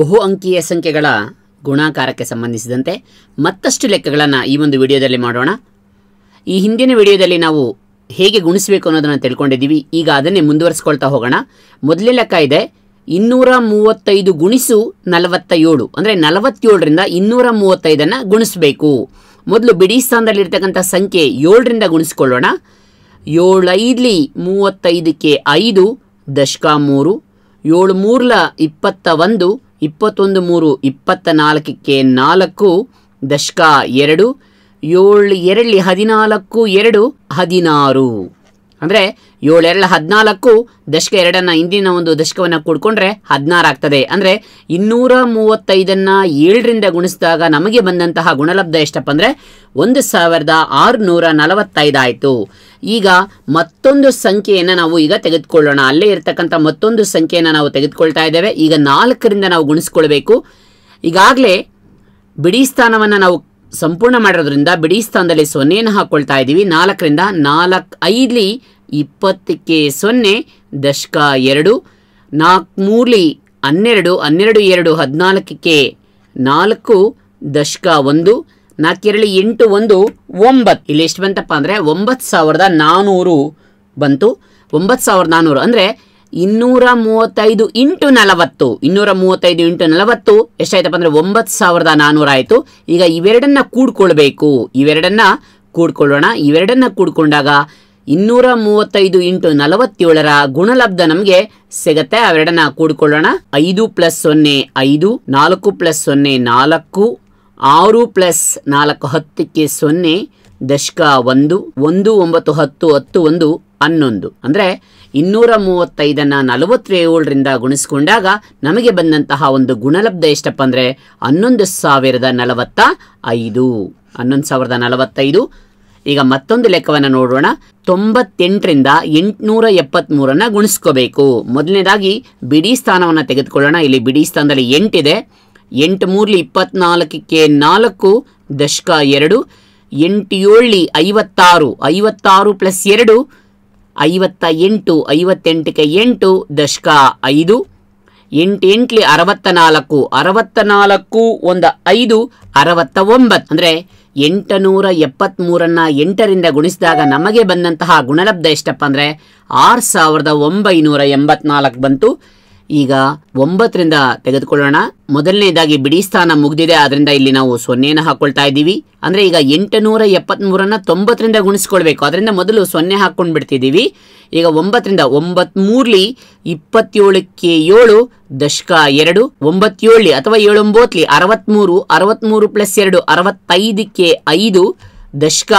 ಬಹು ಅಂಕೀಯ ಸಂಖ್ಯೆಗಳ ಗುಣಾಕಾರಕ್ಕೆ ಸಂಬಂಧಿಸಿದಂತೆ ಮತ್ತಷ್ಟು ಲೆಕ್ಕಗಳನ್ನು ಈ ಒಂದು ವಿಡಿಯೋದಲ್ಲಿ ಮಾಡೋಣ ಈ ಹಿಂದಿನ ವಿಡಿಯೋದಲ್ಲಿ ನಾವು ಹೇಗೆ ಗುಣಿಸಬೇಕು ಅನ್ನೋದನ್ನು ತಿಳ್ಕೊಂಡಿದ್ದೀವಿ ಈಗ ಅದನ್ನೇ ಮುಂದುವರಿಸ್ಕೊಳ್ತಾ ಹೋಗೋಣ ಮೊದಲೇ ಲೆಕ್ಕ ಇದೆ ಇನ್ನೂರ ಮೂವತ್ತೈದು ಗುಣಿಸು ನಲವತ್ತ ಏಳು ಅಂದರೆ ನಲವತ್ತೇಳರಿಂದ ಇನ್ನೂರ ಮೂವತ್ತೈದನ್ನು ಗುಣಿಸಬೇಕು ಮೊದಲು ಬಿಡಿ ಸ್ಥಾನದಲ್ಲಿರ್ತಕ್ಕಂಥ ಸಂಖ್ಯೆ ಏಳರಿಂದ ಗುಣಿಸ್ಕೊಳ್ಳೋಣ ಏಳೈದ್ಲಿ ಮೂವತ್ತೈದಕ್ಕೆ ಐದು ದಶಕ ಮೂರು ಏಳು ಮೂರ್ಲ ಇಪ್ಪತ್ತ ಒಂದು ಇಪ್ಪತ್ತೊಂದು ಮೂರು ಇಪ್ಪತ್ತ ನಾಲ್ಕಕ್ಕೆ ನಾಲ್ಕು ದಶಕ ಎರಡು ಏಳು ಎರಡು ಹದಿನಾಲ್ಕು ಎರಡು ಹದಿನಾರು ಅಂದರೆ ಏಳೆರಡು ಹದಿನಾಲ್ಕು ದಶಕ ಎರಡನ್ನು ಹಿಂದಿನ ಒಂದು ದಶಕವನ್ನು ಕೂಡ್ಕೊಂಡ್ರೆ ಹದಿನಾರು ಆಗ್ತದೆ ಅಂದರೆ ಇನ್ನೂರ ಮೂವತ್ತೈದನ್ನು ಏಳರಿಂದ ಗುಣಿಸಿದಾಗ ನಮಗೆ ಬಂದಂತಹ ಗುಣಲಬ್ಧ ಎಷ್ಟಪ್ಪ ಅಂದರೆ ಒಂದು ಸಾವಿರದ ಆರುನೂರ ಆಯಿತು ಈಗ ಮತ್ತೊಂದು ಸಂಖ್ಯೆಯನ್ನು ನಾವು ಈಗ ತೆಗೆದುಕೊಳ್ಳೋಣ ಅಲ್ಲೇ ಇರತಕ್ಕಂಥ ಮತ್ತೊಂದು ಸಂಖ್ಯೆಯನ್ನು ನಾವು ತೆಗೆದುಕೊಳ್ತಾ ಇದ್ದೇವೆ ಈಗ ನಾಲ್ಕರಿಂದ ನಾವು ಗುಣಿಸ್ಕೊಳ್ಬೇಕು ಈಗಾಗಲೇ ಬಿಡಿ ಸ್ಥಾನವನ್ನು ನಾವು ಸಂಪೂರ್ಣ ಮಾಡಿರೋದ್ರಿಂದ ಬಿಡಿ ಸ್ಥಾನದಲ್ಲಿ ಸೊನ್ನೆಯನ್ನು ಹಾಕ್ಕೊಳ್ತಾ ಇದ್ದೀವಿ ನಾಲ್ಕರಿಂದ ನಾಲ್ಕು ಐದಲಿ ಇಪ್ಪತ್ತಕ್ಕೆ ಸೊನ್ನೆ ದಶಕ ಎರಡು ಮೂರ್ಲಿ ಹನ್ನೆರಡು ಹನ್ನೆರಡು ಎರಡು ಹದಿನಾಲ್ಕಕ್ಕೆ ನಾಲ್ಕು ದಶಕ ಒಂದು ನಾಲ್ಕೆರಳಿ ಎಂಟು ಒಂದು ಒಂಬತ್ತು ಇಲ್ಲಿ ಎಷ್ಟು ಬಂತಪ್ಪ ಅಂದರೆ ಒಂಬತ್ತು ಸಾವಿರದ ನಾನ್ನೂರು ಬಂತು ಒಂಬತ್ತು ಸಾವಿರದ ನಾನ್ನೂರು ಅಂದರೆ ಇನ್ನೂರ ಮೂವತ್ತೈದು ಇಂಟು ನಲವತ್ತು ಇನ್ನೂರ ಮೂವತ್ತೈದು ಇಂಟು ನಲವತ್ತು ಎಷ್ಟಾಯ್ತಪ್ಪ ಅಂದರೆ ಒಂಬತ್ತು ಸಾವಿರದ ನಾನ್ನೂರ ಆಯಿತು ಈಗ ಇವೆರಡನ್ನ ಕೂಡ್ಕೊಳ್ಬೇಕು ಇವೆರಡನ್ನ ಕೂಡ್ಕೊಳ್ಳೋಣ ಇವೆರಡನ್ನ ಕೂಡ್ಕೊಂಡಾಗ ಇನ್ನೂರ ಮೂವತ್ತೈದು ಇಂಟು ನಲವತ್ತೇಳರ ಗುಣಲಬ್ಧ ನಮಗೆ ಸಿಗತ್ತೆ ಅವೆರಡನ್ನ ಕೂಡಿಕೊಳ್ಳೋಣ ಐದು ಪ್ಲಸ್ ಸೊನ್ನೆ ಐದು ನಾಲ್ಕು ಪ್ಲಸ್ ಸೊನ್ನೆ ನಾಲ್ಕು ಆರು ಪ್ಲಸ್ ನಾಲ್ಕು ಹತ್ತಕ್ಕೆ ಸೊನ್ನೆ ದಶಕ ಒಂದು ಒಂದು ಒಂಬತ್ತು ಹತ್ತು ಹತ್ತು ಒಂದು ಹನ್ನೊಂದು ಅಂದರೆ ಇನ್ನೂರ ಮೂವತ್ತೈದನ್ನು ನಲವತ್ತೇಳರಿಂದ ಗುಣಿಸಿಕೊಂಡಾಗ ನಮಗೆ ಬಂದಂತಹ ಒಂದು ಗುಣಲಬ್ಧ ಎಷ್ಟಪ್ಪ ಅಂದರೆ ಹನ್ನೊಂದು ಸಾವಿರದ ನಲವತ್ತ ಐದು ಹನ್ನೊಂದು ಸಾವಿರದ ನಲವತ್ತೈದು ಈಗ ಮತ್ತೊಂದು ಲೆಕ್ಕವನ್ನು ನೋಡೋಣ ತೊಂಬತ್ತೆಂಟರಿಂದ ಎಂಟುನೂರ ಎಪ್ಪತ್ತ್ಮೂರನ್ನು ಗುಣಿಸ್ಕೋಬೇಕು ಮೊದಲನೇದಾಗಿ ಬಿಡಿ ಸ್ಥಾನವನ್ನು ತೆಗೆದುಕೊಳ್ಳೋಣ ಇಲ್ಲಿ ಬಿಡಿ ಸ್ಥಾನದಲ್ಲಿ ಎಂಟಿದೆ ಎಂಟು ಮೂರಲಿ ಇಪ್ಪತ್ನಾಲ್ಕಕ್ಕೆ ನಾಲ್ಕು ದಶಕ ಎರಡು ಎಂಟು ಏಳಲಿ ಐವತ್ತಾರು ಐವತ್ತಾರು ಪ್ಲಸ್ ಎರಡು ಐವತ್ತ ಎಂಟು ಐವತ್ತೆಂಟಕ್ಕೆ ಎಂಟು ದಶಕ ಐದು ಎಂಟು ಎಂಟ್ಲಿ ಅರವತ್ತ ನಾಲ್ಕು ಅರವತ್ತ ನಾಲ್ಕು ಒಂದು ಐದು ಅರವತ್ತ ಒಂಬತ್ತು ಅಂದರೆ ಎಂಟುನೂರ ಮೂರನ್ನ ಎಂಟರಿಂದ ಗುಣಿಸಿದಾಗ ನಮಗೆ ಬಂದಂತಹ ಗುಣಲಬ್ಧ ಎಷ್ಟಪ್ಪ ಅಂದರೆ ಆರು ಸಾವಿರದ ಒಂಬೈನೂರ ಎಂಬತ್ನಾಲ್ಕು ಬಂತು ಈಗ ಒಂಬತ್ತರಿಂದ ತೆಗೆದುಕೊಳ್ಳೋಣ ಮೊದಲನೇದಾಗಿ ಬಿಡಿ ಸ್ಥಾನ ಮುಗ್ದಿದೆ ಆದ್ರಿಂದ ಇಲ್ಲಿ ನಾವು ಸೊನ್ನೆಯನ್ನು ಹಾಕೊಳ್ತಾ ಇದ್ದೀವಿ ಅಂದ್ರೆ ಈಗ ಎಂಟು ನೂರ ಮೂರನ್ನ ತೊಂಬತ್ತರಿಂದ ಗುಣಿಸ್ಕೊಳ್ಬೇಕು ಅದರಿಂದ ಮೊದಲು ಸೊನ್ನೆ ಹಾಕೊಂಡು ಬಿಡ್ತಿದ್ದೀವಿ ಈಗ ಒಂಬತ್ತರಿಂದ ಒಂಬತ್ ಮೂರ್ಲಿ ಇಪ್ಪತ್ತೇಳಕ್ಕೆ ಏಳು ದಶಕ ಎರಡು ಒಂಬತ್ತೇಳು ಅಥವಾ ಏಳೊಂಬತ್ಲಿ ಅರವತ್ಮೂರು ಅರವತ್ಮೂರು ಪ್ಲಸ್ ಎರಡು ಅರವತ್ತೈದಕ್ಕೆ ಐದು ದಶಕ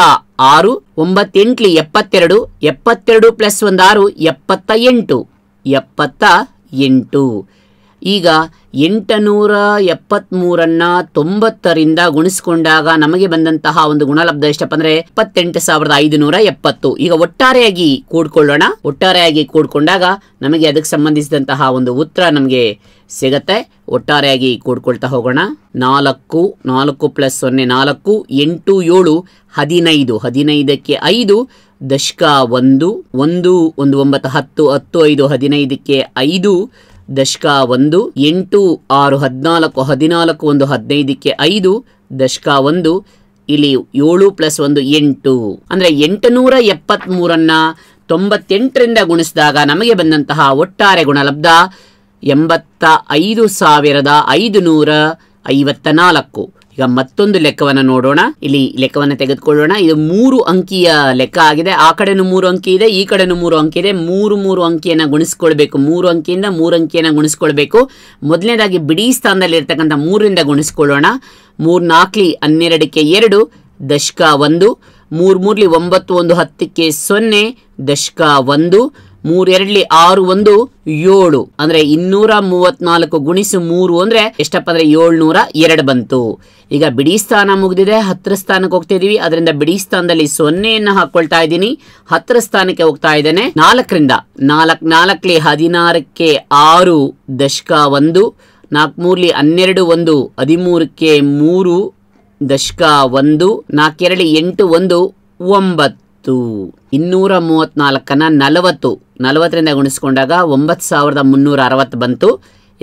ಆರು ಒಂಬತ್ತೆಂಟ್ಲಿ ಎಪ್ಪತ್ತೆರಡು ಎಪ್ಪತ್ತೆರಡು ಪ್ಲಸ್ ಆರು ಎಪ್ಪತ್ತ ಎಂಟು ಎಪ್ಪತ್ತ ಎಂಟು ಈಗ ಎಂಟು ನೂರ ಎಪ್ಪತ್ತ್ಮೂರನ್ನು ತೊಂಬತ್ತರಿಂದ ಗುಣಿಸಿಕೊಂಡಾಗ ನಮಗೆ ಬಂದಂತಹ ಒಂದು ಗುಣಲಬ್ಧ ಎಷ್ಟಪ್ಪ ಅಂದರೆ ಇಪ್ಪತ್ತೆಂಟು ಸಾವಿರದ ಐದುನೂರ ಎಪ್ಪತ್ತು ಈಗ ಒಟ್ಟಾರೆಯಾಗಿ ಕೂಡ್ಕೊಳ್ಳೋಣ ಒಟ್ಟಾರೆಯಾಗಿ ಕೂಡ್ಕೊಂಡಾಗ ನಮಗೆ ಅದಕ್ಕೆ ಸಂಬಂಧಿಸಿದಂತಹ ಒಂದು ಉತ್ತರ ನಮಗೆ ಸಿಗತ್ತೆ ಒಟ್ಟಾರೆಯಾಗಿ ಕೂಡ್ಕೊಳ್ತಾ ಹೋಗೋಣ ನಾಲ್ಕು ನಾಲ್ಕು ಪ್ಲಸ್ ಸೊನ್ನೆ ನಾಲ್ಕು ಎಂಟು ಏಳು ಹದಿನೈದು ಹದಿನೈದಕ್ಕೆ ಐದು ದಶಕ ಒಂದು ಒಂದು ಒಂದು ಒಂಬತ್ತು ಹತ್ತು ಹತ್ತು ಐದು ಹದಿನೈದಕ್ಕೆ ಐದು ದಶಕ ಒಂದು ಎಂಟು ಆರು ಹದಿನಾಲ್ಕು ಹದಿನಾಲ್ಕು ಒಂದು ಹದಿನೈದಕ್ಕೆ ಐದು ದಶಕ ಒಂದು ಇಲ್ಲಿ ಏಳು ಪ್ಲಸ್ ಒಂದು ಎಂಟು ಅಂದರೆ ಎಂಟುನೂರ ಎಪ್ಪತ್ತ್ಮೂರನ್ನು ತೊಂಬತ್ತೆಂಟರಿಂದ ಗುಣಿಸಿದಾಗ ನಮಗೆ ಬಂದಂತಹ ಒಟ್ಟಾರೆ ಗುಣಲಬ್ಧ ಎಂಬತ್ತ ಐದು ಸಾವಿರದ ಐದು ನೂರ ಐವತ್ತ ನಾಲ್ಕು ಈಗ ಮತ್ತೊಂದು ಲೆಕ್ಕವನ್ನು ನೋಡೋಣ ಇಲ್ಲಿ ಲೆಕ್ಕವನ್ನು ತೆಗೆದುಕೊಳ್ಳೋಣ ಇದು ಮೂರು ಅಂಕಿಯ ಲೆಕ್ಕ ಆಗಿದೆ ಆ ಕಡೆನೂ ಮೂರು ಅಂಕಿ ಇದೆ ಈ ಕಡೆನೂ ಮೂರು ಅಂಕಿ ಇದೆ ಮೂರು ಮೂರು ಅಂಕಿಯನ್ನು ಗುಣಿಸ್ಕೊಳ್ಬೇಕು ಮೂರು ಅಂಕಿಯಿಂದ ಮೂರು ಅಂಕಿಯನ್ನು ಗುಣಿಸ್ಕೊಳ್ಬೇಕು ಮೊದಲನೇದಾಗಿ ಬಿಡಿ ಸ್ಥಾನದಲ್ಲಿ ಇರ್ತಕ್ಕಂಥ ಮೂರರಿಂದ ಗುಣಿಸ್ಕೊಳ್ಳೋಣ ಮೂರು ನಾಲ್ಕಲಿ ಹನ್ನೆರಡಕ್ಕೆ ಎರಡು ದಶಕ ಒಂದು ಮೂರು ಮೂರ್ಲಿ ಒಂಬತ್ತು ಒಂದು ಹತ್ತಕ್ಕೆ ಸೊನ್ನೆ ದಶಕ ಒಂದು ಮೂರೆರಡ್ಲಿ ಆರು ಒಂದು ಏಳು ಅಂದ್ರೆ ಇನ್ನೂರ ಮೂವತ್ನಾಲ್ಕು ಗುಣಿಸು ಮೂರು ಅಂದ್ರೆ ಎಷ್ಟಪ್ಪ ಅಂದ್ರೆ ಏಳ್ನೂರ ಎರಡು ಬಂತು ಈಗ ಬಿಡಿ ಸ್ಥಾನ ಮುಗಿದಿದೆ ಹತ್ತಿರ ಸ್ಥಾನಕ್ಕೆ ಹೋಗ್ತಾ ಇದೀವಿ ಅದರಿಂದ ಬಿಡಿ ಸ್ಥಾನದಲ್ಲಿ ಸೊನ್ನೆಯನ್ನು ಹಾಕೊಳ್ತಾ ಇದ್ದೀನಿ ಹತ್ತಿರ ಸ್ಥಾನಕ್ಕೆ ಹೋಗ್ತಾ ಇದ್ದೇನೆ ನಾಲ್ಕರಿಂದ ನಾಲ್ಕು ನಾಲ್ಕಲಿ ಹದಿನಾರಕ್ಕೆ ಆರು ದಶಕ ಒಂದು ನಾಲ್ಕು ಮೂರ್ಲಿ ಹನ್ನೆರಡು ಒಂದು ಹದಿಮೂರಕ್ಕೆ ಮೂರು ದಶಕ ಒಂದು ನಾಲ್ಕೆರಡು ಎಂಟು ಒಂದು ಒಂಬತ್ತು ಇನ್ನೂರ ಮೂವತ್ನಾಲ್ಕನ ನಲವತ್ತು ನಲವತ್ತರಿಂದ ಗುಣಿಸ್ಕೊಂಡಾಗ ಒಂಬತ್ತು ಸಾವಿರದ ಮುನ್ನೂರ ಅರವತ್ತು ಬಂತು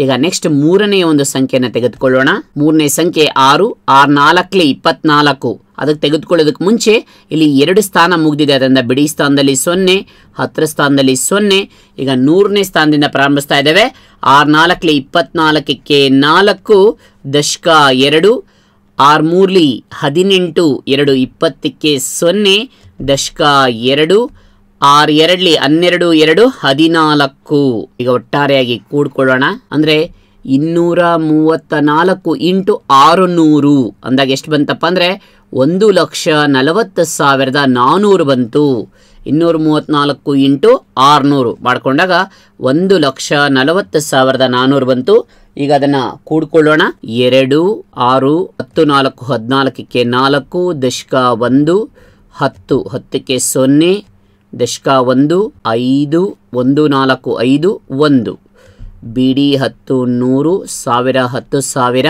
ಈಗ ನೆಕ್ಸ್ಟ್ ಮೂರನೇ ಒಂದು ಸಂಖ್ಯೆಯನ್ನು ತೆಗೆದುಕೊಳ್ಳೋಣ ಮೂರನೇ ಸಂಖ್ಯೆ ಆರು ಆರು ನಾಲ್ಕಲಿ ಇಪ್ಪತ್ನಾಲ್ಕು ಅದಕ್ಕೆ ತೆಗೆದುಕೊಳ್ಳೋದಕ್ಕೆ ಮುಂಚೆ ಇಲ್ಲಿ ಎರಡು ಸ್ಥಾನ ಮುಗಿದಿದೆ ಅದರಿಂದ ಬಿಡಿ ಸ್ಥಾನದಲ್ಲಿ ಸೊನ್ನೆ ಹತ್ತಿರ ಸ್ಥಾನದಲ್ಲಿ ಸೊನ್ನೆ ಈಗ ನೂರನೇ ಸ್ಥಾನದಿಂದ ಪ್ರಾರಂಭಿಸ್ತಾ ಇದ್ದೇವೆ ಆರು ನಾಲ್ಕಲಿ ಇಪ್ಪತ್ನಾಲ್ಕಕ್ಕೆ ನಾಲ್ಕು ದಶಕ ಎರಡು ಆರ್ ಮೂರ್ಲಿ ಹದಿನೆಂಟು ಎರಡು ಇಪ್ಪತ್ತಕ್ಕೆ ಸೊನ್ನೆ ದಶಕ ಎರಡು ಆರು ಎರಡ್ಲಿ ಹನ್ನೆರಡು ಎರಡು ಹದಿನಾಲ್ಕು ಈಗ ಒಟ್ಟಾರೆಯಾಗಿ ಕೂಡ್ಕೊಳ್ಳೋಣ ಅಂದ್ರೆ ಇನ್ನೂರ ಮೂವತ್ತ ನಾಲ್ಕು ಇಂಟು ಆರು ನೂರು ಅಂದಾಗ ಎಷ್ಟು ಬಂತಪ್ಪ ಅಂದ್ರೆ ಒಂದು ಲಕ್ಷ ನಲವತ್ತು ಸಾವಿರದ ನಾನೂರು ಬಂತು ಇನ್ನೂರ ಮೂವತ್ತ್ನಾಲ್ಕು ಇಂಟು ಆರುನೂರು ಮಾಡಿಕೊಂಡಾಗ ಒಂದು ಲಕ್ಷ ನಲವತ್ತು ಸಾವಿರದ ನಾನೂರು ಬಂತು ಈಗ ಅದನ್ನು ಕೂಡ್ಕೊಳ್ಳೋಣ ಎರಡು ಆರು ಹತ್ತು ನಾಲ್ಕು ಹದಿನಾಲ್ಕಕ್ಕೆ ನಾಲ್ಕು ದಶಕ ಒಂದು ಹತ್ತು ಹತ್ತಕ್ಕೆ ಸೊನ್ನೆ ದಶಕ ಒಂದು ಐದು ಒಂದು ನಾಲ್ಕು ಐದು ಒಂದು ಬಿ ಡಿ ಹತ್ತು ನೂರು ಸಾವಿರ ಹತ್ತು ಸಾವಿರ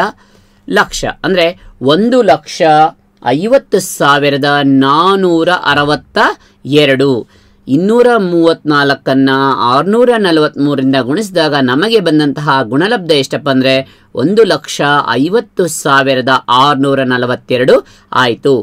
ಲಕ್ಷ ಅಂದರೆ ಒಂದು ಲಕ್ಷ ಐವತ್ತು ಸಾವಿರದ ನಾನ್ನೂರ ಅರವತ್ತ ಎರಡು ಇನ್ನೂರ ಮೂವತ್ತ್ನಾಲ್ಕನ್ನು ಆರುನೂರ ನಲವತ್ತ್ಮೂರಿಂದ ಗುಣಿಸಿದಾಗ ನಮಗೆ ಬಂದಂತಹ ಗುಣಲಬ್ಧ ಎಷ್ಟಪ್ಪ ಅಂದರೆ ಒಂದು ಲಕ್ಷ ಐವತ್ತು ಸಾವಿರದ ಆರುನೂರ ನಲವತ್ತೆರಡು ಆಯಿತು